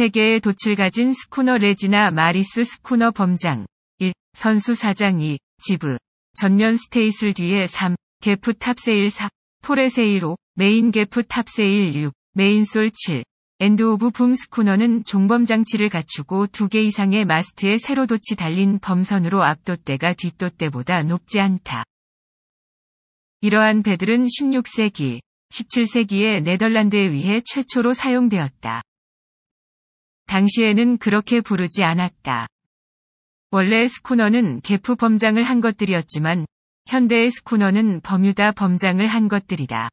세계의 도출 가진 스쿠너 레지나 마리스 스쿠너 범장 1. 선수 사장 2. 지브 전면 스테이슬 뒤에 3. 개프 탑세일 4. 포레세일 5. 메인 개프 탑세일 6. 메인 솔 7. 엔드 오브 붐 스쿠너는 종범 장치를 갖추고 2개 이상의 마스트에 세로도치 달린 범선으로 앞도대가 뒷도대보다 높지 않다. 이러한 배들은 16세기, 17세기에 네덜란드에 의해 최초로 사용되었다. 당시에는 그렇게 부르지 않았다. 원래 스쿠너는 개프 범장을 한 것들이었지만 현대의 스쿠너는 버뮤다 범장을 한 것들이다.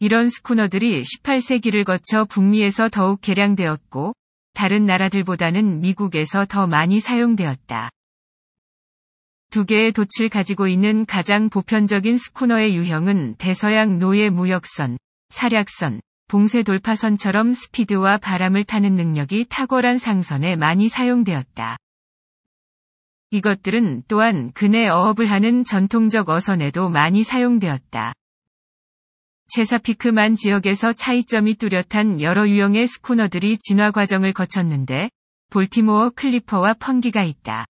이런 스쿠너들이 18세기를 거쳐 북미에서 더욱 개량되었고 다른 나라들보다는 미국에서 더 많이 사용되었다. 두 개의 돛을 가지고 있는 가장 보편적인 스쿠너의 유형은 대서양 노예 무역선, 사략선, 봉쇄 돌파선처럼 스피드와 바람을 타는 능력이 탁월한 상선에 많이 사용되었다. 이것들은 또한 근해 어업을 하는 전통적 어선에도 많이 사용되었다. 체사피크만 지역에서 차이점이 뚜렷한 여러 유형의 스쿠너들이 진화 과정을 거쳤는데 볼티모어 클리퍼와 펑기가 있다.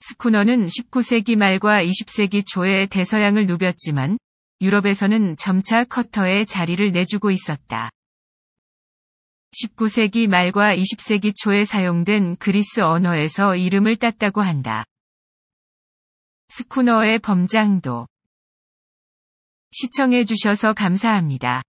스쿠너는 19세기 말과 20세기 초에 대서양을 누볐지만 유럽에서는 점차 커터에 자리를 내주고 있었다. 19세기 말과 20세기 초에 사용된 그리스 언어에서 이름을 땄다고 한다. 스쿠너의 범장도 시청해주셔서 감사합니다.